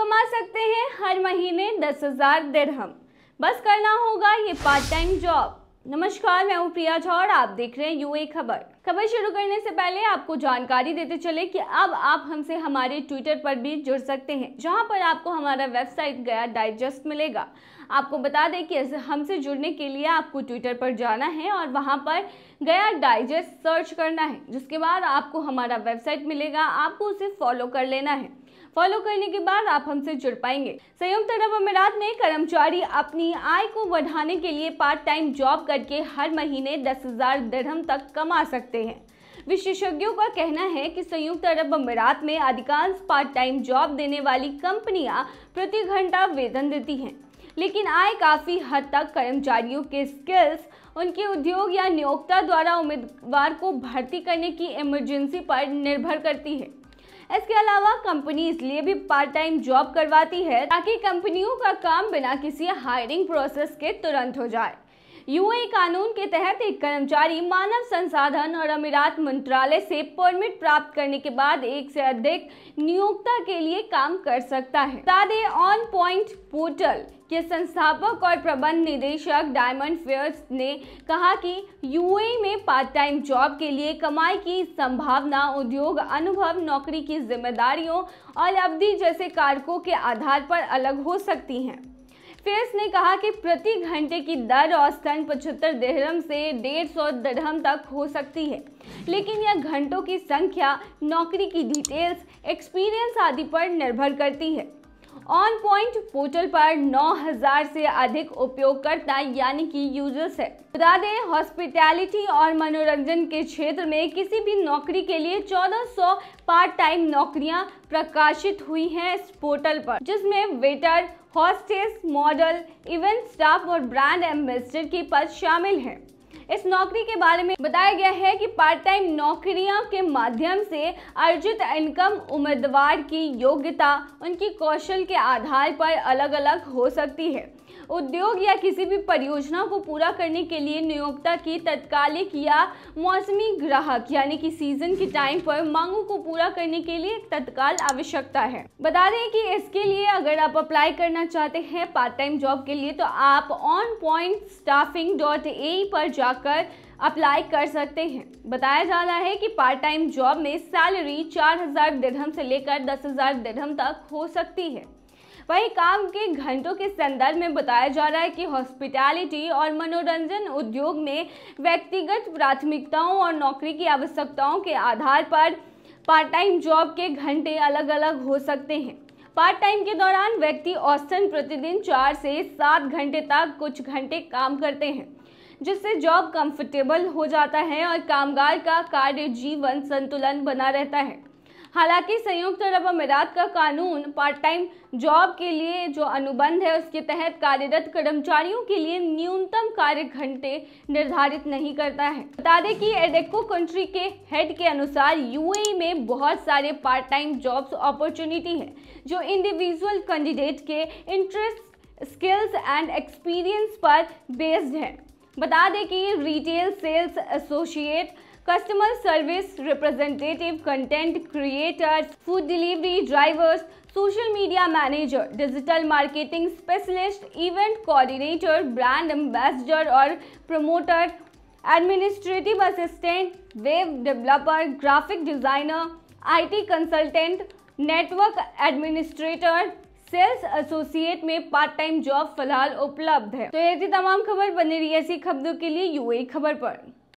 कमा सकते हैं हर महीने दस हज़ार दिरहम बस करना होगा ये पार्ट टाइम जॉब नमस्कार मैं हूँ प्रिया झा और आप देख रहे हैं ए खबर खबर शुरू करने से पहले आपको जानकारी देते चले कि अब आप हमसे हमारे ट्विटर पर भी जुड़ सकते हैं जहाँ पर आपको हमारा वेबसाइट गया डाइजेस्ट मिलेगा आपको बता दें कि हमसे जुड़ने के लिए आपको ट्विटर पर जाना है और वहाँ पर गया डाइजेस्ट सर्च करना है जिसके बाद आपको हमारा वेबसाइट मिलेगा आपको उसे फॉलो कर लेना है फॉलो करने के बाद आप हमसे जुड़ पाएंगे संयुक्त अरब अमीरात में कर्मचारी अपनी आय को बढ़ाने के लिए पार्ट टाइम जॉब करके हर महीने दस हजार दरहम तक कमा सकते हैं विशेषज्ञों का कहना है कि संयुक्त अरब अमीरात में अधिकांश पार्ट टाइम जॉब देने वाली कंपनियां प्रति घंटा वेतन देती हैं लेकिन आय काफ़ी हद तक कर्मचारियों के स्किल्स उनके उद्योग या नियोक्ता द्वारा उम्मीदवार को भर्ती करने की इमरजेंसी पर निर्भर करती है इसके अलावा कंपनी इसलिए भी पार्ट टाइम जॉब करवाती है ताकि कंपनियों का काम बिना किसी हायरिंग प्रोसेस के तुरंत हो जाए यूए कानून के तहत एक कर्मचारी मानव संसाधन और अमीरात मंत्रालय से परमिट प्राप्त करने के बाद एक से अधिक नियोक्ता के लिए काम कर सकता है दें ऑन पॉइंट पोर्टल के संस्थापक और प्रबंध निदेशक डायमंड फेयर्स ने कहा कि यूए में पार्ट टाइम जॉब के लिए कमाई की संभावना उद्योग अनुभव नौकरी की जिम्मेदारियों और अवधि जैसे कारकों के आधार पर अलग हो सकती हैं फेस ने कहा कि प्रति घंटे की दर औसतन पचहत्तर दरहम से डेढ़ सौ दरहम तक हो सकती है लेकिन यह घंटों की संख्या नौकरी की डिटेल्स एक्सपीरियंस आदि पर निर्भर करती है ऑन पॉइंट पोर्टल पर 9000 से अधिक उपयोगकर्ता यानी कि यूजर्स है बता दें हॉस्पिटैलिटी और मनोरंजन के क्षेत्र में किसी भी नौकरी के लिए 1400 पार्ट टाइम नौकरियां प्रकाशित हुई हैं इस पोर्टल पर जिसमें waiter hostess model event staff और ब्रांड एम्बेसडर के पद शामिल हैं इस नौकरी के बारे में बताया गया है कि पार्ट टाइम नौकरियों के माध्यम से अर्जित इनकम उम्मीदवार की योग्यता उनकी कौशल के आधार पर अलग अलग हो सकती है उद्योग या किसी भी परियोजना को पूरा करने के लिए नियोक्ता की तत्कालिक या मौसमी ग्राहक यानी कि सीजन के टाइम पर मांगों को पूरा करने के लिए तत्काल आवश्यकता है बता दें कि इसके लिए अगर आप अप्लाई करना चाहते हैं पार्ट टाइम जॉब के लिए तो आप on point staffing dot A पर जाकर अप्लाई कर सकते हैं बताया जा रहा है कि पार्ट टाइम जॉब में सैलरी चार हज़ार से लेकर दस हज़ार तक हो सकती है वहीं काम के घंटों के संदर्भ में बताया जा रहा है कि हॉस्पिटैलिटी और मनोरंजन उद्योग में व्यक्तिगत प्राथमिकताओं और नौकरी की आवश्यकताओं के आधार पर पार्ट टाइम जॉब के घंटे अलग अलग हो सकते हैं पार्ट टाइम के दौरान व्यक्ति औसतन प्रतिदिन चार से सात घंटे तक कुछ घंटे काम करते हैं जिससे जॉब कंफर्टेबल हो जाता है और कामगार का कार्य जीवन संतुलन बना रहता है हालांकि संयुक्त अरब अमीरात का कानून पार्ट टाइम जॉब के लिए जो अनुबंध है उसके तहत कार्यरत कर्मचारियों के लिए न्यूनतम कार्य घंटे निर्धारित नहीं करता है बता दें कि एडेको कंट्री के हेड के अनुसार यूएई e में बहुत सारे पार्ट टाइम जॉब्स अपॉर्चुनिटी है जो इंडिविजुअल कैंडिडेट के इंटरेस्ट स्किल्स एंड एक्सपीरियंस पर बेस्ड है बता दें कि retail sales associate customer service representative, content creators, food delivery drivers, social media manager, digital marketing specialist, event coordinator, brand ambassador or promoter, administrative assistant, web developer, graphic designer, IT consultant, network administrator sales associate में part time job फिलहाल उपलब्ध है तो ऐसी तमाम खबर बनी रही ऐसी खबरों के लिए यूएई खबर पर